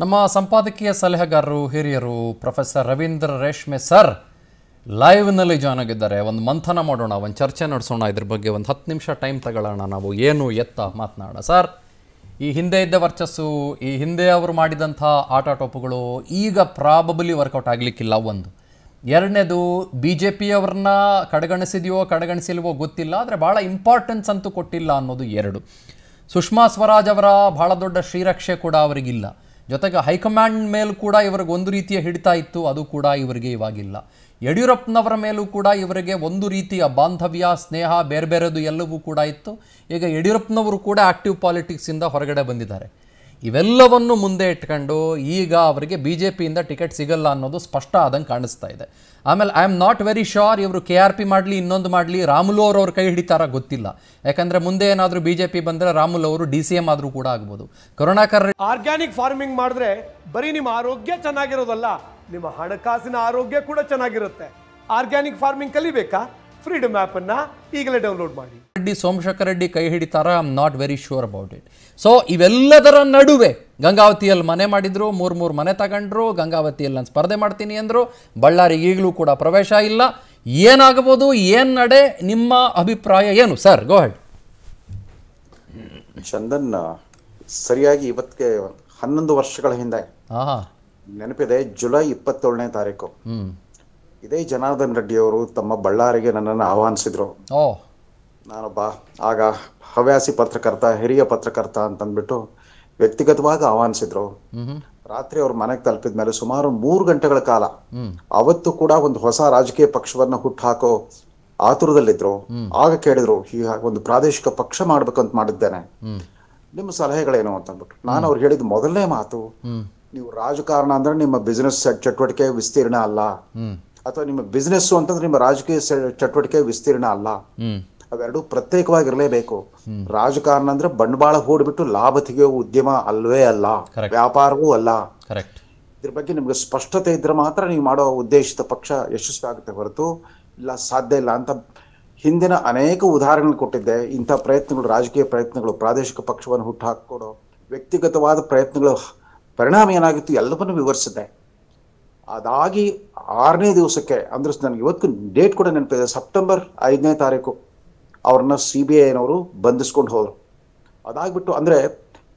ನಮ್ಮ ಸಂಪಾದಕೀಯ ಸಲಹೆಗಾರರು ಹಿರಿಯರು ಪ್ರೊಫೆಸರ್ ರವೀಂದ್ರ ರೇಷ್ಮೆ ಸರ್ ಲೈವ್ನಲ್ಲಿ ಜಾಯ್ನ್ ಆಗಿದ್ದಾರೆ ಒಂದು ಮಂಥನ ಮಾಡೋಣ ಒಂದು ಚರ್ಚೆ ನಡೆಸೋಣ ಇದ್ರ ಬಗ್ಗೆ ಒಂದು ಹತ್ತು ನಿಮಿಷ ಟೈಮ್ ತಗೊಳ್ಳೋಣ ನಾವು ಏನು ಎತ್ತ ಮಾತನಾಡೋಣ ಸರ್ ಈ ಹಿಂದೆ ಇದ್ದ ವರ್ಚಸ್ಸು ಈ ಹಿಂದೆ ಅವರು ಮಾಡಿದಂಥ ಆಟ ಟೋಪುಗಳು ಈಗ ಪ್ರಾಬಬಲಿ ವರ್ಕೌಟ್ ಆಗಲಿಕ್ಕಿಲ್ಲ ಒಂದು ಎರಡನೇದು ಬಿ ಜೆ ಪಿಯವ್ರನ್ನ ಕಡೆಗಣಿಸಿದೆಯೋ ಕಡೆಗಣಿಸಿಲ್ವೋ ಗೊತ್ತಿಲ್ಲ ಆದರೆ ಭಾಳ ಇಂಪಾರ್ಟೆನ್ಸ್ ಅಂತೂ ಕೊಟ್ಟಿಲ್ಲ ಅನ್ನೋದು ಎರಡು ಸುಷ್ಮಾ ಸ್ವರಾಜ್ ಅವರ ಭಾಳ ದೊಡ್ಡ ಶ್ರೀರಕ್ಷೆ ಕೂಡ ಅವರಿಗಿಲ್ಲ ಜೊತೆಗೆ ಹೈಕಮಾಂಡ್ ಮೇಲೂ ಕೂಡ ಇವರಿಗೆ ಒಂದು ರೀತಿಯ ಹಿಡಿತಾ ಇತ್ತು ಅದು ಕೂಡ ಇವರಿಗೆ ಇವಾಗಿಲ್ಲ ಯಡಿಯೂರಪ್ಪನವರ ಮೇಲೂ ಕೂಡ ಇವರಿಗೆ ಒಂದು ರೀತಿಯ ಬಾಂಧವ್ಯ ಸ್ನೇಹ ಬೇರೆ ಬೇರೆದು ಎಲ್ಲವೂ ಕೂಡ ಇತ್ತು ಈಗ ಯಡಿಯೂರಪ್ಪನವರು ಕೂಡ ಆ್ಯಕ್ಟಿವ್ ಪಾಲಿಟಿಕ್ಸಿಂದ ಹೊರಗಡೆ ಬಂದಿದ್ದಾರೆ ಇವೆಲ್ಲವನ್ನು ಮುಂದೆ ಇಟ್ಕೊಂಡು ಈಗ ಅವರಿಗೆ ಬಿ ಜೆ ಪಿಯಿಂದ ಟಿಕೆಟ್ ಸಿಗಲ್ಲ ಅನ್ನೋದು ಸ್ಪಷ್ಟ ಆದಂಗೆ ಕಾಣಿಸ್ತಾ ಇದೆ ಆಮೇಲೆ I am not very sure ಇವರು ಕೆ ಆರ್ ಪಿ ಮಾಡಲಿ ಇನ್ನೊಂದು ಮಾಡಲಿ ರಾಮುಲು ಅವರು ಅವ್ರ ಕೈ ಹಿಡಿತಾರ ಗೊತ್ತಿಲ್ಲ ಯಾಕಂದರೆ ಮುಂದೆ ಏನಾದರೂ ಬಿ ಜೆ ಪಿ ಬಂದರೆ ರಾಮುಲು ಅವರು ಡಿ ಸಿ ಎಂ ಆದರೂ ಕೂಡ ಆಗ್ಬೋದು ಕರುಣಾಕರ್ ಆರ್ಗ್ಯಾನಿಕ್ ಫಾರ್ಮಿಂಗ್ ಮಾಡಿದ್ರೆ ಬರೀ ನಿಮ್ಮ ಆರೋಗ್ಯ ಚೆನ್ನಾಗಿರೋದಲ್ಲ ನಿಮ್ಮ ಹಣಕಾಸಿನ ಆರೋಗ್ಯ ಕೂಡ ಚೆನ್ನಾಗಿರುತ್ತೆ ಆರ್ಗ್ಯಾನಿಕ್ ಫಾರ್ಮಿಂಗ್ ಕಲಿಬೇಕಾ ಫ್ರೀಡಮ್ ಅನ್ನು ಈಗಲೇ ಡೌನ್ಲೋಡ್ ಮಾಡಿ ರೆಡ್ಡಿ ಸೋಮಶೇಖರ ರೆಡ್ಡಿ ಕೈ ಹಿಡಿತಾರ I am not very sure about it so ಇವೆಲ್ಲದರ ನಡುವೆ ಗಂಗಾವತಿಯಲ್ಲಿ ಮನೆ ಮಾಡಿದ್ರು ಮೂರು ಮೂರು ಮನೆ ತಗೊಂಡ್ರು ಗಂಗಾವತಿಯಲ್ಲಿ ನಾನು ಸ್ಪರ್ಧೆ ಮಾಡ್ತೀನಿ ಅಂದರು ಬಳ್ಳಾರಿ ಈಗಲೂ ಕೂಡ ಪ್ರವೇಶ ಇಲ್ಲ ಏನಾಗಬಹುದು ಏನ್ ನಡೆ ನಿಮ್ಮ ಅಭಿಪ್ರಾಯ ಏನು ಸರ್ ಗೋ ಹೆಡ್ ಚಂದನ್ ಸರಿಯಾಗಿ ಇವತ್ತಿಗೆ ಹನ್ನೊಂದು ವರ್ಷಗಳ ಹಿಂದೆ ನೆನಪಿದೆ ಜುಲೈ ಇಪ್ಪತ್ತೇಳನೇ ತಾರೀಕು ಇದೇ ಜನಾರ್ದನ್ ಅವರು ತಮ್ಮ ಬಳ್ಳಾರಿಗೆ ನನ್ನನ್ನು ಆಹ್ವಾನಿಸಿದ್ರು ನಾನೊಬ್ಬ ಆಗ ಹವ್ಯಾಸಿ ಪತ್ರಕರ್ತ ಹಿರಿಯ ಪತ್ರಕರ್ತ ಅಂತಂದ್ಬಿಟ್ಟು ವ್ಯಕ್ತಿಗತವಾಗಿ ಆಹ್ವಾನಿಸಿದ್ರು ರಾತ್ರಿ ಅವ್ರ ಮನೆಗೆ ತಲುಪಿದ ಮೇಲೆ ಸುಮಾರು ಮೂರು ಗಂಟೆಗಳ ಕಾಲ ಅವತ್ತು ಕೂಡ ಒಂದು ಹೊಸ ರಾಜಕೀಯ ಪಕ್ಷವನ್ನ ಹುಟ್ಟಾಕೋ ಆತುರದಲ್ಲಿದ್ರು ಆಗ ಕೇಳಿದ್ರು ಈಗ ಒಂದು ಪ್ರಾದೇಶಿಕ ಪಕ್ಷ ಮಾಡ್ಬೇಕಂತ ಮಾಡಿದ್ದೇನೆ ನಿಮ್ಮ ಸಲಹೆಗಳೇನು ಅಂತಂದ್ಬಿಟ್ಟು ನಾನು ಅವ್ರು ಹೇಳಿದ ಮೊದಲನೇ ಮಾತು ನೀವು ರಾಜಕಾರಣ ಅಂದ್ರೆ ನಿಮ್ಮ ಬಿಸಿನೆಸ್ ಚಟುವಟಿಕೆ ವಿಸ್ತೀರ್ಣ ಅಲ್ಲ ಅಥವಾ ನಿಮ್ಮ ಬಿಸ್ನೆಸ್ಸು ಅಂತಂದ್ರೆ ನಿಮ್ಮ ರಾಜಕೀಯ ಚಟುವಟಿಕೆ ವಿಸ್ತೀರ್ಣ ಅಲ್ಲ ಅವೆರಡೂ ಪ್ರತ್ಯೇಕವಾಗಿರಲೇಬೇಕು ರಾಜಕಾರಣ ಅಂದ್ರೆ ಬಂಡವಾಳ ಹೂಡಿಬಿಟ್ಟು ಲಾಭ ತೆಗೆಯೋ ಉದ್ಯಮ ಅಲ್ವೇ ಅಲ್ಲ ವ್ಯಾಪಾರವೂ ಅಲ್ಲ ಇದ್ರ ಬಗ್ಗೆ ನಿಮ್ಗೆ ಸ್ಪಷ್ಟತೆ ಇದ್ರೆ ಮಾತ್ರ ನೀವು ಮಾಡೋ ಉದ್ದೇಶಿತ ಪಕ್ಷ ಯಶಸ್ವಿ ಆಗುತ್ತೆ ಹೊರತು ಇಲ್ಲ ಸಾಧ್ಯ ಇಲ್ಲ ಅಂತ ಹಿಂದಿನ ಅನೇಕ ಉದಾಹರಣೆಗಳು ಕೊಟ್ಟಿದ್ದೆ ಇಂಥ ಪ್ರಯತ್ನಗಳು ರಾಜಕೀಯ ಪ್ರಯತ್ನಗಳು ಪ್ರಾದೇಶಿಕ ಪಕ್ಷವನ್ನು ಹುಟ್ಟು ಹಾಕಿಕೊಡೋ ವ್ಯಕ್ತಿಗತವಾದ ಪ್ರಯತ್ನಗಳು ಪರಿಣಾಮ ಏನಾಗಿತ್ತು ಎಲ್ಲವನ್ನೂ ವಿವರಿಸಿದೆ ಅದಾಗಿ ಆರನೇ ದಿವಸಕ್ಕೆ ಅಂದ್ರೆ ನನಗೆ ಇವತ್ತು ಡೇಟ್ ಕೂಡ ನೆನಪಿದೆ ಸೆಪ್ಟೆಂಬರ್ ಐದನೇ ತಾರೀಕು ಅವ್ರನ್ನ ಸಿ ಬಿ ಐನವರು ಬಂಧಿಸ್ಕೊಂಡು ಹೋದರು ಅದಾಗ್ಬಿಟ್ಟು ಅಂದರೆ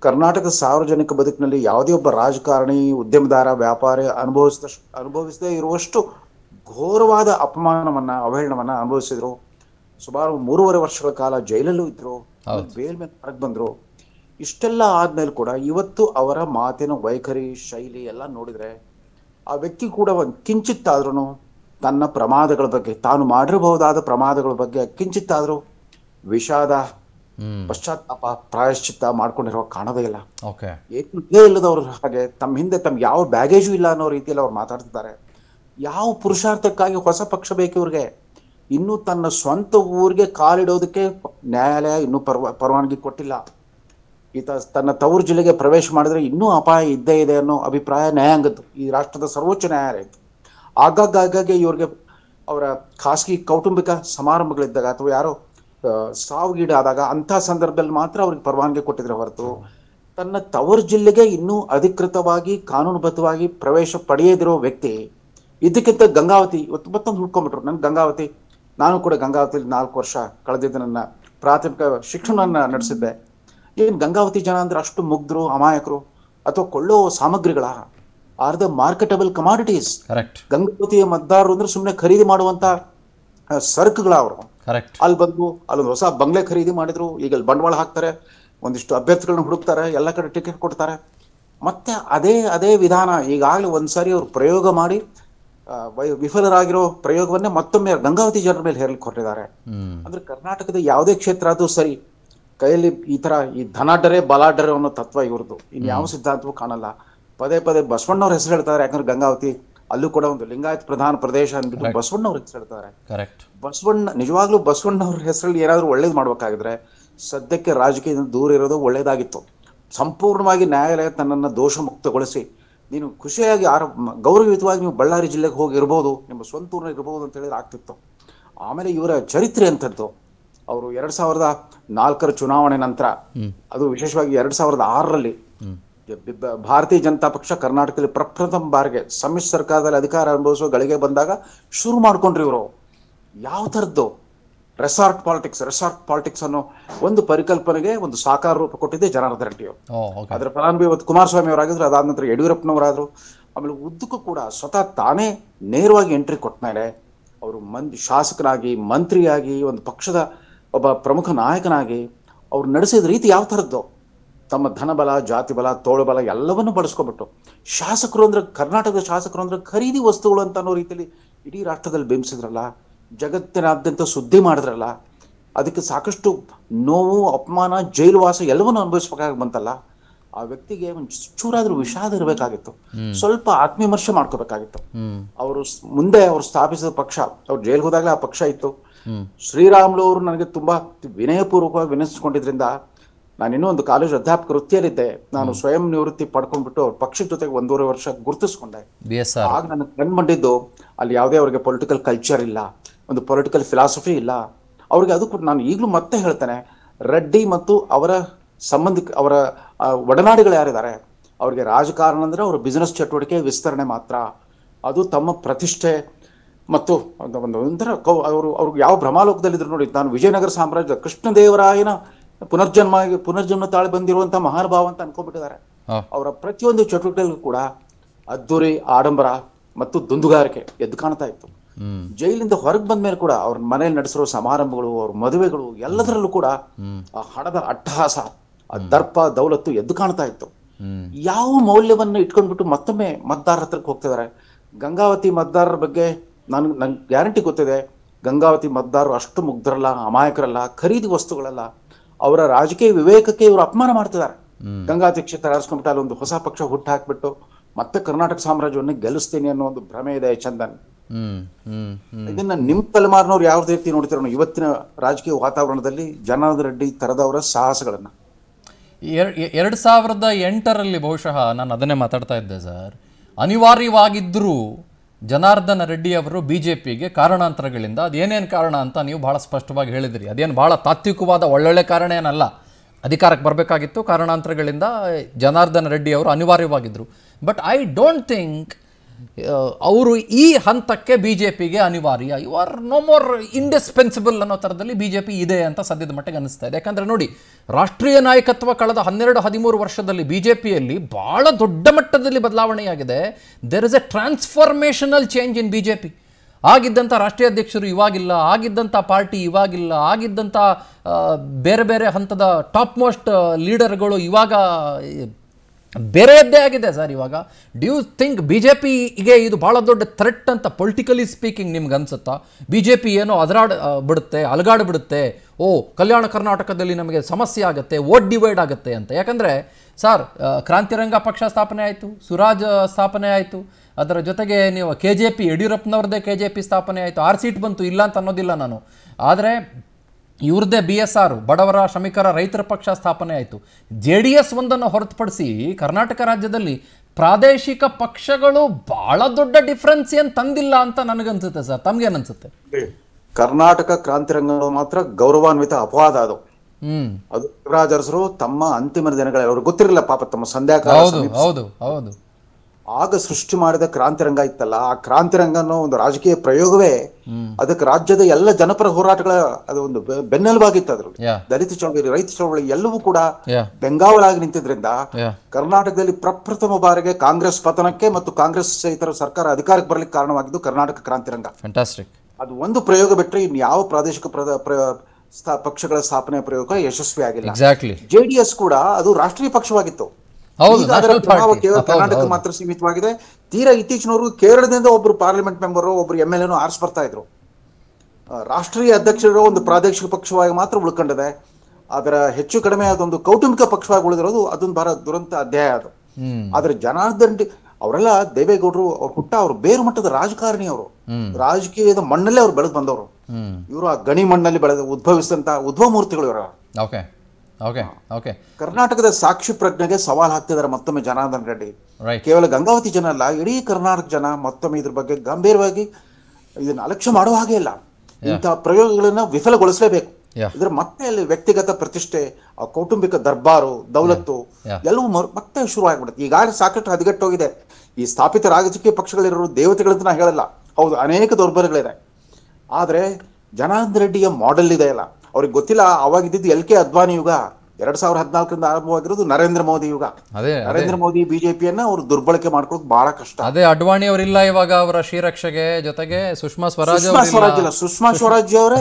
ಕರ್ನಾಟಕ ಸಾರ್ವಜನಿಕ ಬದುಕಿನಲ್ಲಿ ಯಾವುದೇ ಒಬ್ಬ ರಾಜಕಾರಣಿ ಉದ್ಯಮದಾರ ವ್ಯಾಪಾರಿ ಅನುಭವಿಸಿದ ಅನುಭವಿಸದೆ ಇರುವಷ್ಟು ಘೋರವಾದ ಅಪಮಾನವನ್ನು ಅವಹೇಳನವನ್ನು ಅನುಭವಿಸಿದ್ರು ಸುಮಾರು ಮೂರುವರೆ ವರ್ಷಗಳ ಕಾಲ ಜೈಲಲ್ಲೂ ಇದ್ದರು ಬೇಲ್ ಮೇಲೆ ಹೊರಗೆ ಬಂದರು ಇಷ್ಟೆಲ್ಲ ಆದ್ಮೇಲೆ ಕೂಡ ಇವತ್ತು ಅವರ ಮಾತಿನ ವೈಖರಿ ಶೈಲಿ ಎಲ್ಲ ನೋಡಿದರೆ ಆ ವ್ಯಕ್ತಿ ಕೂಡ ಒಂದು ಕಿಂಚಿತ್ತಾದ್ರೂ ತನ್ನ ಪ್ರಮಾದಗಳ ಬಗ್ಗೆ ತಾನು ಮಾಡಿರಬಹುದಾದ ಪ್ರಮಾದಗಳ ಬಗ್ಗೆ ಕಿಂಚಿತ್ತಾದರೂ ವಿಷಾದ ಪಶ್ಚಾತ್ತಾಪ ಪ್ರಾಯಶ್ಚಿತ್ತ ಮಾಡ್ಕೊಂಡಿರೋ ಕಾಣದೇ ಇಲ್ಲ ಏನು ಇಲ್ಲದವ್ರ ಹಾಗೆ ತಮ್ಮ ಹಿಂದೆ ತಮ್ಮ ಯಾವ ಬ್ಯಾಗೇಜು ಇಲ್ಲ ಅನ್ನೋ ರೀತಿಯಲ್ಲಿ ಅವ್ರು ಮಾತಾಡ್ತಿದ್ದಾರೆ ಯಾವ ಪುರುಷಾರ್ಥಕ್ಕಾಗಿ ಹೊಸ ಪಕ್ಷ ಬೇಕು ಇವ್ರಿಗೆ ಇನ್ನೂ ತನ್ನ ಸ್ವಂತ ಊರಿಗೆ ಕಾಲಿಡೋದಕ್ಕೆ ನ್ಯಾಯಾಲಯ ಇನ್ನೂ ಪರ್ವ ಪರವಾನಗಿ ಕೊಟ್ಟಿಲ್ಲ ಈತ ತನ್ನ ತವರು ಜಿಲ್ಲೆಗೆ ಪ್ರವೇಶ ಮಾಡಿದರೆ ಇನ್ನೂ ಅಪಾಯ ಇದ್ದೇ ಇದೆ ಅನ್ನೋ ಅಭಿಪ್ರಾಯ ನ್ಯಾಯಾಂಗದ್ದು ಈ ರಾಷ್ಟ್ರದ ಸರ್ವೋಚ್ಚ ನ್ಯಾಯಾಲಯ ಆಗಾಗ್ ಆಗಾಗ್ಗೆ ಇವ್ರಿಗೆ ಅವರ ಖಾಸಗಿ ಕೌಟುಂಬಿಕ ಸಮಾರಂಭಗಳಿದ್ದಾಗ ಅಥವಾ ಯಾರೋ ಸಾವಿಗೀಡಾದಾಗ ಅಂಥ ಸಂದರ್ಭದಲ್ಲಿ ಮಾತ್ರ ಅವ್ರಿಗೆ ಪರವಾನಗಿ ಕೊಟ್ಟಿದ್ರೆ ಹೊರತು ತನ್ನ ತವರು ಜಿಲ್ಲೆಗೆ ಇನ್ನೂ ಅಧಿಕೃತವಾಗಿ ಕಾನೂನುಬದ್ಧವಾಗಿ ಪ್ರವೇಶ ಪಡೆಯದಿರೋ ವ್ಯಕ್ತಿ ಇದಕ್ಕಿಂತ ಗಂಗಾವತಿ ಇವತ್ತು ಮತ್ತೊಂದು ಹುಡ್ಕೊಂಬಿಟ್ರು ನನ್ನ ಗಂಗಾವತಿ ನಾನು ಕೂಡ ಗಂಗಾವತಿಯಲ್ಲಿ ನಾಲ್ಕು ವರ್ಷ ಕಳೆದಿದ್ದ ನನ್ನ ಪ್ರಾಥಮಿಕ ಶಿಕ್ಷಣವನ್ನು ನಡೆಸಿದ್ದೆ ಏನ್ ಗಂಗಾವತಿ ಜನ ಅಂದ್ರೆ ಅಷ್ಟು ಮುಗ್ಧರು ಅಮಾಯಕರು ಅಥವಾ ಕೊಳ್ಳೋ ಸಾಮಗ್ರಿಗಳ ಆರ್ ದ ಮಾರ್ಕೆಟಬಲ್ ಕಮಾಡಿಟೀಸ್ ಗಂಗಾವತಿಯ ಮತದಾರರು ಅಂದ್ರೆ ಸುಮ್ಮನೆ ಖರೀದಿ ಮಾಡುವಂತ ಸರಕುಗಳ ಅವರು ಅಲ್ಲಿ ಬಂದು ಅಲ್ಲೊಂದು ಹೊಸ ಬಂಗ್ಲೆ ಖರೀದಿ ಮಾಡಿದ್ರು ಈಗ ಅಲ್ಲಿ ಬಂಡವಾಳ ಹಾಕ್ತಾರೆ ಒಂದಿಷ್ಟು ಅಭ್ಯರ್ಥಿಗಳನ್ನ ಹುಡುಕ್ತಾರೆ ಎಲ್ಲ ಕಡೆ ಟಿಕೆಟ್ ಕೊಡ್ತಾರೆ ಮತ್ತೆ ಅದೇ ಅದೇ ವಿಧಾನ ಈಗಾಗಲೇ ಒಂದ್ಸಾರಿ ಅವರು ಪ್ರಯೋಗ ಮಾಡಿ ವಿಫಲರಾಗಿರೋ ಪ್ರಯೋಗವನ್ನೇ ಮತ್ತೊಮ್ಮೆ ಗಂಗಾವತಿ ಜನರ ಮೇಲೆ ಹೇರಲಿಕ್ಕೆ ಹೊರಟಿದ್ದಾರೆ ಅಂದ್ರೆ ಕರ್ನಾಟಕದ ಯಾವುದೇ ಕ್ಷೇತ್ರ ಆದ್ರೂ ಸರಿ ಕೈಯಲ್ಲಿ ಈ ತರ ಈ ಧನಾಢರೇ ಬಲಾಢರೆ ಅನ್ನೋ ತತ್ವ ಇವ್ರದ್ದು ಇನ್ ಯಾವ ಸಿದ್ಧಾಂತವೂ ಕಾಣಲ್ಲ ಪದೇ ಪದೇ ಬಸವಣ್ಣವ್ರ ಹೆಸರು ಹೇಳ್ತಾರೆ ಯಾಕಂದ್ರೆ ಗಂಗಾವತಿ ಅಲ್ಲೂ ಕೂಡ ಒಂದು ಲಿಂಗಾಯತ್ ಪ್ರಧಾನ ಪ್ರದೇಶ ಅಂದ್ಬಿಟ್ಟು ಬಸವಣ್ಣವ್ರ ಹೆಸರು ಹೇಳ್ತಾರೆ ಬಸವಣ್ಣ ನಿಜವಾಗ್ಲೂ ಬಸವಣ್ಣವ್ರ ಹೆಸರಲ್ಲಿ ಏನಾದರೂ ಒಳ್ಳೇದು ಮಾಡ್ಬೇಕಾಗಿದ್ರೆ ಸದ್ಯಕ್ಕೆ ರಾಜಕೀಯದಿಂದ ದೂರ ಇರೋದು ಒಳ್ಳೇದಾಗಿತ್ತು ಸಂಪೂರ್ಣವಾಗಿ ನ್ಯಾಯಾಲಯ ತನ್ನ ದೋಷ ಮುಕ್ತಗೊಳಿಸಿ ನೀನು ಖುಷಿಯಾಗಿ ಆರ ಗೌರವಯುತವಾಗಿ ನೀವು ಬಳ್ಳಾರಿ ಜಿಲ್ಲೆಗೆ ಹೋಗಿರ್ಬೋದು ನಿಮ್ಮ ಸ್ವಂತ ಊರಿನಾಗ ಇರ್ಬೋದು ಅಂತ ಹೇಳಿದ್ರೆ ಆಗ್ತಿತ್ತು ಆಮೇಲೆ ಇವರ ಚರಿತ್ರೆ ಅಂತದ್ದು ಅವರು ಎರಡ್ ಸಾವಿರದ ನಾಲ್ಕರ ಚುನಾವಣೆ ನಂತರ ಅದು ವಿಶೇಷವಾಗಿ ಎರಡ್ ಸಾವಿರದ ಆರರಲ್ಲಿ ಭಾರತೀಯ ಜನತಾ ಪಕ್ಷ ಕರ್ನಾಟಕದಲ್ಲಿ ಪ್ರಪ್ರಥಮ ಬಾರಿಗೆ ಸಮ್ಮಿಶ್ರ ಸರ್ಕಾರದಲ್ಲಿ ಅಧಿಕಾರ ಅನುಭವಿಸುವ ಗಳಿಗೆ ಬಂದಾಗ ಶುರು ಮಾಡ್ಕೊಂಡ್ರಿ ಇವರು ಯಾವ ತರದ್ದು ರೆಸಾರ್ಟ್ ಪಾಲಿಟಿಕ್ಸ್ ರೆಸಾರ್ಟ್ ಪಾಲಿಟಿಕ್ಸ್ ಅನ್ನೋ ಒಂದು ಪರಿಕಲ್ಪನೆಗೆ ಒಂದು ಸಾಕಾರ ರೂಪ ಕೊಟ್ಟಿದ್ದೆ ಜನಾರ್ದನ್ ರೆಡ್ಡಿ ಅದರ ಫಲಾನುಭವಿ ಇವತ್ತು ಕುಮಾರಸ್ವಾಮಿ ಅವರಾಗಿದ್ರು ಅದಾದ ನಂತರ ಯಡಿಯೂರಪ್ಪನವರಾದ್ರು ಆಮೇಲೆ ಉದ್ದಕ್ಕೂ ಕೂಡ ಸ್ವತಃ ತಾನೇ ನೇರವಾಗಿ ಎಂಟ್ರಿ ಕೊಟ್ಟ ಮೇಲೆ ಅವರು ಮಂದಿ ಶಾಸಕನಾಗಿ ಮಂತ್ರಿಯಾಗಿ ಒಂದು ಪಕ್ಷದ ಒಬ್ಬ ಪ್ರಮುಖ ನಾಯಕನಾಗಿ ಅವ್ರು ನಡೆಸಿದ ರೀತಿ ಯಾವ ಥರದ್ದು ತಮ್ಮ ಧನಬಲ ಜಾತಿ ಬಲ ತೋಳುಬಲ ಎಲ್ಲವನ್ನೂ ಬಳಸ್ಕೊಬಿಟ್ಟು ಶಾಸಕರು ಅಂದ್ರೆ ಕರ್ನಾಟಕದ ಶಾಸಕರು ಅಂದ್ರೆ ಖರೀದಿ ವಸ್ತುಗಳು ಅಂತ ಅನ್ನೋ ರೀತಿಯಲ್ಲಿ ಇಡೀ ರಾಷ್ಟ್ರದಲ್ಲಿ ಬಿಂಬಿಸಿದ್ರಲ್ಲ ಜಗತ್ತಿನಾದ್ಯಂತ ಸುದ್ದಿ ಮಾಡಿದ್ರಲ್ಲ ಅದಕ್ಕೆ ಸಾಕಷ್ಟು ನೋವು ಅಪಮಾನ ಜೈಲುವಾಸ ಎಲ್ಲವನ್ನೂ ಅನುಭವಿಸ್ಬೇಕಾಗಿ ಬಂತಲ್ಲ ಆ ವ್ಯಕ್ತಿಗೆ ಒಂದು ಚೂರಾದ್ರೂ ವಿಷಾದ ಇರಬೇಕಾಗಿತ್ತು ಸ್ವಲ್ಪ ಆತ್ಮವಿಮರ್ಶೆ ಮಾಡ್ಕೋಬೇಕಾಗಿತ್ತು ಅವರು ಮುಂದೆ ಅವ್ರು ಸ್ಥಾಪಿಸಿದ ಪಕ್ಷ ಅವ್ರು ಜೈಲಿಗೆ ಹೋದಾಗಲೇ ಆ ಪಕ್ಷ ಇತ್ತು ಶ್ರೀರಾಮ್ಲು ಅವರು ನನಗೆ ತುಂಬಾ ವಿನಯಪೂರ್ವಕವಾಗಿ ವಿನಿಸ್ಕೊಂಡಿದ್ರಿಂದ ನಾನು ಇನ್ನೂ ಒಂದು ಕಾಲೇಜ್ ಅಧ್ಯಾಪಕ ವೃತ್ತಿಯಲ್ಲಿದ್ದೆ ನಾನು ಸ್ವಯಂ ನಿವೃತ್ತಿ ಪಡ್ಕೊಂಡ್ಬಿಟ್ಟು ಅವ್ರ ಪಕ್ಷದ ಜೊತೆಗೆ ಒಂದೂವರೆ ವರ್ಷ ಗುರುತಿಸ್ಕೊಂಡೆ ಆಗ ನನಗೆ ಬಂದಿದ್ದು ಅಲ್ಲಿ ಯಾವುದೇ ಅವ್ರಿಗೆ ಪೊಲಿಟಿಕಲ್ ಕಲ್ಚರ್ ಇಲ್ಲ ಒಂದು ಪೊಲಿಟಿಕಲ್ ಫಿಲಾಸಫಿ ಇಲ್ಲ ಅವ್ರಿಗೆ ಅದು ಕೂಡ ನಾನು ಈಗಲೂ ಮತ್ತೆ ಹೇಳ್ತೇನೆ ರೆಡ್ಡಿ ಮತ್ತು ಅವರ ಸಂಬಂಧಿಕ ಅವರ ಒಡನಾಡಿಗಳು ಯಾರಿದ್ದಾರೆ ಅವ್ರಿಗೆ ರಾಜಕಾರಣ ಅಂದರೆ ಅವರ ಬಿಸ್ನೆಸ್ ಚಟುವಟಿಕೆ ವಿಸ್ತರಣೆ ಮಾತ್ರ ಅದು ತಮ್ಮ ಪ್ರತಿಷ್ಠೆ ಮತ್ತು ಒಂದು ಒಂಥರ ಕೌ ಅವರು ಅವ್ರಿಗೆ ಯಾವ ಭ್ರಮಾಲೋಕದಲ್ಲಿದ್ದರು ನೋಡಿ ನಾನು ವಿಜಯನಗರ ಸಾಮ್ರಾಜ್ಯದ ಕೃಷ್ಣದೇವರಾಯನ ಪುನರ್ಜನ್ಮ ಪುನರ್ಜನ್ಮ ತಾಳಿ ಬಂದಿರುವಂಥ ಮಹಾನುಭಾವ ಅಂತ ಅನ್ಕೊಂಡ್ಬಿಟ್ಟಿದ್ದಾರೆ ಅವರ ಪ್ರತಿಯೊಂದು ಚಟುವಟಿಕೆಗಳು ಕೂಡ ಅದ್ದೂರಿ ಆಡಂಬರ ಮತ್ತು ದುಂದುಗಾರಿಕೆ ಎದ್ದು ಕಾಣ್ತಾ ಇತ್ತು ಜೈಲಿಂದ ಹೊರಗೆ ಬಂದ ಮೇಲೆ ಕೂಡ ಅವ್ರ ಮನೆಯಲ್ಲಿ ನಡೆಸಿರುವ ಸಮಾರಂಭಗಳು ಅವ್ರ ಮದುವೆಗಳು ಎಲ್ಲದರಲ್ಲೂ ಕೂಡ ಆ ಹಣದ ಅಟ್ಟಹಾಸ ಆ ದರ್ಪ ದೌಲತ್ತು ಎದ್ದು ಕಾಣ್ತಾ ಇತ್ತು ಯಾವ ಮೌಲ್ಯವನ್ನು ಇಟ್ಕೊಂಡ್ಬಿಟ್ಟು ಮತ್ತೊಮ್ಮೆ ಮತದಾರರ ಹತ್ರಕ್ಕೆ ಹೋಗ್ತಿದ್ದಾರೆ ಗಂಗಾವತಿ ಮತದಾರರ ಬಗ್ಗೆ ನಾನು ನನ್ ಗ್ಯಾರಂಟಿ ಗೊತ್ತಿದೆ ಗಂಗಾವತಿ ಮತದಾರರು ಅಷ್ಟು ಮುಗ್ಧರಲ್ಲ ಅಮಾಯಕರಲ್ಲ ಖರೀದಿ ವಸ್ತುಗಳಲ್ಲ ಅವರ ರಾಜಕೀಯ ವಿವೇಕಕ್ಕೆ ಇವರು ಅಪಮಾನ ಮಾಡ್ತಿದ್ದಾರೆ ಗಂಗಾವತಿ ಕ್ಷೇತ್ರ ಅಲ್ಲಿ ಒಂದು ಹೊಸ ಪಕ್ಷ ಹುಟ್ಟು ಹಾಕಿಬಿಟ್ಟು ಮತ್ತೆ ಕರ್ನಾಟಕ ಸಾಮ್ರಾಜ್ಯವನ್ನು ಗೆಲ್ಲಿಸ್ತೀನಿ ಅನ್ನೋ ಒಂದು ಭ್ರಮೆ ಇದೆ ಚಂದನ್ ಇದನ್ನ ನಿಮ್ ತಲೆಮಾರಿನವ್ರು ಯಾವ ರೀತಿ ನೋಡ್ತಿರೋ ಇವತ್ತಿನ ರಾಜಕೀಯ ವಾತಾವರಣದಲ್ಲಿ ಜನಾರ್ದನ್ ರೆಡ್ಡಿ ತರದವರ ಸಾಹಸಗಳನ್ನ ಎರಡ್ ಸಾವಿರದ ಎಂಟರಲ್ಲಿ ಬಹುಶಃ ನಾನು ಅದನ್ನೇ ಮಾತಾಡ್ತಾ ಇದ್ದೆ ಸರ್ ಅನಿವಾರ್ಯವಾಗಿದ್ದರೂ ಜನಾರ್ದನ ರೆಡ್ಡಿ ಅವರು ಬಿ ಜೆ ಪಿಗೆ ಕಾರಣಾಂತರಗಳಿಂದ ಅದೇನೇನು ಕಾರಣ ಅಂತ ನೀವು ಭಾಳ ಸ್ಪಷ್ಟವಾಗಿ ಹೇಳಿದಿರಿ ಅದೇನು ಭಾಳ ತಾತ್ವಿಕವಾದ ಒಳ್ಳೊಳ್ಳೆ ಕಾರಣ ಏನಲ್ಲ ಅಧಿಕಾರಕ್ಕೆ ಬರಬೇಕಾಗಿತ್ತು ಕಾರಣಾಂತರಗಳಿಂದ ಜನಾರ್ದನ ರೆಡ್ಡಿ ಅವರು ಅನಿವಾರ್ಯವಾಗಿದ್ದರು ಬಟ್ ಐ ಡೋಂಟ್ ಥಿಂಕ್ ಅವರು ಈ ಹಂತಕ್ಕೆ ಬಿ ಜೆ ಪಿಗೆ ಅನಿವಾರ್ಯ you are no more indispensable ಅನ್ನೋ ಥರದಲ್ಲಿ ಬಿ ಜೆ ಪಿ ಇದೆ ಅಂತ ಸದ್ಯದ ಮಟ್ಟಿಗೆ ಅನಿಸ್ತಾ ಇದೆ ಯಾಕಂದರೆ ನೋಡಿ ರಾಷ್ಟ್ರೀಯ ನಾಯಕತ್ವ ಕಳೆದ ಹನ್ನೆರಡು ಹದಿಮೂರು ವರ್ಷದಲ್ಲಿ ಬಿ ಜೆ ಪಿಯಲ್ಲಿ ಭಾಳ ದೊಡ್ಡ ಮಟ್ಟದಲ್ಲಿ ಬದಲಾವಣೆಯಾಗಿದೆ there is a transformational change in B J P ಆಗಿದ್ದಂಥ ರಾಷ್ಟ್ರೀಯ ಅಧ್ಯಕ್ಷರು ಇವಾಗಿಲ್ಲ ಆಗಿದ್ದಂಥ ಪಾರ್ಟಿ ಇವಾಗಿಲ್ಲ ಆಗಿದ್ದಂಥ ಬೇರೆ ಬೇರೆ ಹಂತದ ಟಾಪ್ ಮೋಸ್ಟ್ ಲೀಡರ್ಗಳು ಇವಾಗ ಬೇರೆಯದ್ದೇ ಆಗಿದೆ ಸರ್ ಇವಾಗ ಡ್ಯೂ ಥಿಂಕ್ ಬಿ ಜೆ ಪಿಗೆ ಇದು ಭಾಳ ದೊಡ್ಡ ಥ್ರೆಟ್ ಅಂತ ಪೊಲಿಟಿಕಲಿ ಸ್ಪೀಕಿಂಗ್ ನಿಮ್ಗೆ ಅನ್ಸುತ್ತಾ ಬಿ ಜೆ ಪಿ ಏನೋ ಅದರಾಡ್ ಬಿಡುತ್ತೆ ಅಲಗಾಡ್ ಬಿಡುತ್ತೆ ಓ ಕಲ್ಯಾಣ ಕರ್ನಾಟಕದಲ್ಲಿ ನಮಗೆ ಸಮಸ್ಯೆ ಆಗುತ್ತೆ ಓಟ್ ಡಿವೈಡ್ ಆಗುತ್ತೆ ಅಂತ ಯಾಕಂದರೆ ಸರ್ ಕ್ರಾಂತಿರಂಗ ಪಕ್ಷ ಸ್ಥಾಪನೆ ಆಯಿತು ಸುರಾಜ್ ಸ್ಥಾಪನೆ ಆಯಿತು ಅದರ ಜೊತೆಗೆ ನೀವು ಕೆ ಜೆ ಪಿ ಯಡಿಯೂರಪ್ಪನವ್ರದ್ದೇ ಕೆ ಜೆ ಪಿ ಸ್ಥಾಪನೆ ಆಯಿತು ಆರು ಸೀಟ್ ಬಂತು ಇಲ್ಲ ಅಂತ ಅನ್ನೋದಿಲ್ಲ ನಾನು ಆದರೆ ಇವ್ರದ್ದೇ ಬಿ ಎಸ್ ಆರ್ ಬಡವರ ಶ್ರಮಿಕರ ರೈತರ ಪಕ್ಷ ಸ್ಥಾಪನೆ ಆಯಿತು ಜೆ ಡಿ ಎಸ್ ಒಂದನ್ನು ಹೊರತುಪಡಿಸಿ ಕರ್ನಾಟಕ ರಾಜ್ಯದಲ್ಲಿ ಪ್ರಾದೇಶಿಕ ಪಕ್ಷಗಳು ಬಹಳ ದೊಡ್ಡ ಡಿಫ್ರೆನ್ಸ್ ಏನು ತಂದಿಲ್ಲ ಅಂತ ನನಗನ್ಸುತ್ತೆ ಸರ್ ಅನ್ಸುತ್ತೆ ಕರ್ನಾಟಕ ರಂಗ ಮಾತ್ರ ಗೌರವಾನ್ವಿತ ಅಪವಾದ ಅದು ಅದು ಶಿವರಾಜ್ ತಮ್ಮ ಅಂತಿಮ ದಿನಗಳ ಗೊತ್ತಿರಲಿಲ್ಲ ಪಾಪ ತಮ್ಮ ಸಂಧ್ಯಾಕಾಲ ಹೌದು ಹೌದು ಆಗ ಸೃಷ್ಟಿ ಮಾಡಿದ ಕ್ರಾಂತಿರಂಗ ಇತ್ತಲ್ಲ ಆ ಕ್ರಾಂತಿರಂಗ ಅನ್ನೋ ಒಂದು ರಾಜಕೀಯ ಪ್ರಯೋಗವೇ ಅದಕ್ಕೆ ರಾಜ್ಯದ ಎಲ್ಲ ಜನಪರ ಹೋರಾಟಗಳ ಅದು ಒಂದು ಬೆನ್ನೆಲುಬಾಗಿತ್ತು ಅದರಲ್ಲಿ ದಲಿತ ಚಳವಳಿ ರೈತ ಚಳವಳಿ ಎಲ್ಲವೂ ಕೂಡ ಬೆಂಗಾವಳಾಗಿ ನಿಂತಿದ್ರಿಂದ ಕರ್ನಾಟಕದಲ್ಲಿ ಪ್ರಪ್ರಥಮ ಬಾರಿಗೆ ಕಾಂಗ್ರೆಸ್ ಪತನಕ್ಕೆ ಮತ್ತು ಕಾಂಗ್ರೆಸ್ ಇತರ ಸರ್ಕಾರ ಅಧಿಕಾರಕ್ಕೆ ಬರಲಿಕ್ಕೆ ಕಾರಣವಾಗಿದ್ದು ಕರ್ನಾಟಕ ಕ್ರಾಂತಿರಂಗ ಅದು ಒಂದು ಪ್ರಯೋಗ ಬಿಟ್ಟರೆ ಇನ್ನು ಯಾವ ಪ್ರಾದೇಶಿಕ ಪಕ್ಷಗಳ ಸ್ಥಾಪನೆ ಪ್ರಯೋಗ ಯಶಸ್ವಿ ಆಗಿಲ್ಲ ಜೆಡಿಎಸ್ ಕೂಡ ಅದು ರಾಷ್ಟ್ರೀಯ ಪಕ್ಷವಾಗಿತ್ತು ಕರ್ನಾಟಕ ಮಾತ್ರ ಸೀಮಿತವಾಗಿದೆ ತೀರಾ ಇತ್ತೀಚಿನವರು ಕೇರಳದಿಂದ ಒಬ್ರು ಪಾರ್ಲಿಮೆಂಟ್ ಮೆಂಬರ್ ಒಬ್ರು ಎಂ ಎಲ್ ಎನೂ ಬರ್ತಾ ಇದ್ರು ರಾಷ್ಟ್ರೀಯ ಅಧ್ಯಕ್ಷರ ಒಂದು ಪ್ರಾದೇಶಿಕ ಪಕ್ಷವಾಗಿ ಮಾತ್ರ ಉಳ್ಕೊಂಡಿದೆ ಅದರ ಹೆಚ್ಚು ಕಡಿಮೆ ಅದೊಂದು ಕೌಟುಂಬಿಕ ಪಕ್ಷವಾಗಿ ಉಳಿದಿರೋದು ಅದೊಂದು ಬಹಳ ದುರಂತ ಅಧ್ಯಾಯ ಅದು ಆದ್ರೆ ಜನಾರ್ದನ್ ಅವರೆಲ್ಲ ದೇವೇಗೌಡರು ಅವ್ರ ಹುಟ್ಟ ಅವ್ರು ಬೇರು ಮಟ್ಟದ ರಾಜಕಾರಣಿ ಅವರು ರಾಜಕೀಯದ ಮಣ್ಣಲ್ಲೇ ಅವ್ರು ಬೆಳೆದು ಬಂದವರು ಇವರು ಆ ಗಣಿ ಮಣ್ಣಲ್ಲಿ ಬೆಳೆದು ಉದ್ಭವಿಸಿದಂತ ಉದ್ಭವ ಮೂರ್ತಿಗಳು ಇವರ ಕರ್ನಾಟಕದ ಸಾಕ್ಷಿ ಪ್ರಜ್ಞೆಗೆ ಸವಾಲ್ ಹಾಕ್ತಿದ್ದಾರೆ ಮತ್ತೊಮ್ಮೆ ಜನಾರ್ದನ್ ರೆಡ್ಡಿ ಕೇವಲ ಗಂಗಾವತಿ ಜನ ಅಲ್ಲ ಇಡೀ ಕರ್ನಾಟಕ ಜನ ಮತ್ತೊಮ್ಮೆ ಇದ್ರ ಬಗ್ಗೆ ಗಂಭೀರವಾಗಿ ಇದನ್ನ ಅಲಕ್ಷ್ಯ ಮಾಡುವ ಹಾಗೆ ಇಲ್ಲ ಇಂತಹ ಪ್ರಯೋಗಗಳನ್ನ ವಿಫಲಗೊಳಿಸಲೇಬೇಕು ಇದ್ರ ಮತ್ತೆ ಅಲ್ಲಿ ವ್ಯಕ್ತಿಗತ ಪ್ರತಿಷ್ಠೆ ಕೌಟುಂಬಿಕ ದರ್ಬಾರು ದೌಲತ್ತು ಎಲ್ಲವೂ ಮತ್ತೆ ಶುರು ಆಗ್ಬಿಡುತ್ತೆ ಈಗಾಗಲೇ ಸಾಕಷ್ಟು ಹದಗೆಟ್ಟೋಗಿದೆ ಈ ಸ್ಥಾಪಿತ ರಾಜಕೀಯ ಪಕ್ಷಗಳಿರೋ ದೇವತೆಗಳಂತ ನಾ ಹೇಳಲ್ಲ ಹೌದು ಅನೇಕ ದೌರ್ಬಲ್ಯಗಳಿದೆ ಆದ್ರೆ ಜನಾರ್ದನ್ ರೆಡ್ಡಿಯ ಮಾಡೆಲ್ ಇದೆ ಅಲ್ಲ ಅವ್ರಿಗೆ ಗೊತ್ತಿಲ್ಲ ಅವಾಗಿದ್ದು ಎಲ್ ಕೆ ಅದ್ವಾನಿ ಯುಗ ಎರಡ್ ಸಾವಿರದ ಹದಿನಾಲ್ಕರಿಂದ ಆರಂಭವಾಗಿರೋದು ನರೇಂದ್ರ ಮೋದಿ ಯುಗ ಅದೇ ನರೇಂದ್ರ ಮೋದಿ ಬಿಜೆಪಿಯನ್ನ ಅವ್ರು ದುರ್ಬಳಕೆ ಮಾಡ್ಕೊಳಕ್ ಬಹಳ ಕಷ್ಟ ಅದೇ ಅಡ್ವಾಣಿ ಅವರಿಲ್ಲ ಇವಾಗ ಅವರ ಶ್ರೀರಕ್ಷೆಗೆ ಜೊತೆಗೆ ಸುಷ್ಮಾ ಸ್ವರಾಜ್ ಸ್ವರಾಜ್ ಇಲ್ಲ ಸುಷ್ಮಾ ಸ್ವರಾಜ್ ಅವರೇ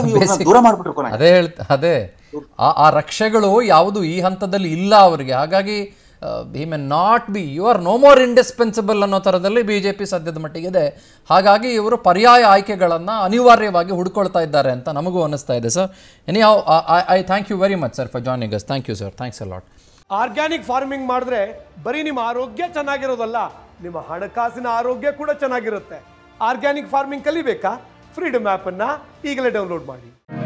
ದೂರ ಮಾಡ್ಬಿಟ್ಟು ಅದೇ ಅದೇ ಆ ರಕ್ಷೆಗಳು ಯಾವುದು ಈ ಹಂತದಲ್ಲಿ ಇಲ್ಲ ಅವರಿಗೆ ಹಾಗಾಗಿ he may not be you are no more indispensable ಅನ್ನೋ ಥರದಲ್ಲಿ ಬಿ ಜೆ ಪಿ ಸದ್ಯದ ಮಟ್ಟಿಗಿದೆ ಹಾಗಾಗಿ ಇವರು ಪರ್ಯಾಯ ಆಯ್ಕೆಗಳನ್ನು ಅನಿವಾರ್ಯವಾಗಿ ಹುಡ್ಕೊಳ್ತಾ ಇದ್ದಾರೆ ಅಂತ ನಮಗೂ ಅನ್ನಿಸ್ತಾ ಇದೆ sir anyhow I thank you very much sir for joining us thank you sir thanks a lot organic farming ಮಾಡಿದ್ರೆ ಬರೀ ನಿಮ್ಮ ಆರೋಗ್ಯ ಚೆನ್ನಾಗಿರೋದಲ್ಲ ನಿಮ್ಮ ಹಣಕಾಸಿನ ಆರೋಗ್ಯ ಕೂಡ ಚೆನ್ನಾಗಿರುತ್ತೆ ಆರ್ಗ್ಯಾನಿಕ್ ಫಾರ್ಮಿಂಗ್ ಕಲಿಬೇಕಾ ಫ್ರೀಡಮ್ ಆ್ಯಪನ್ನು ಈಗಲೇ ಡೌನ್ಲೋಡ್ ಮಾಡಿ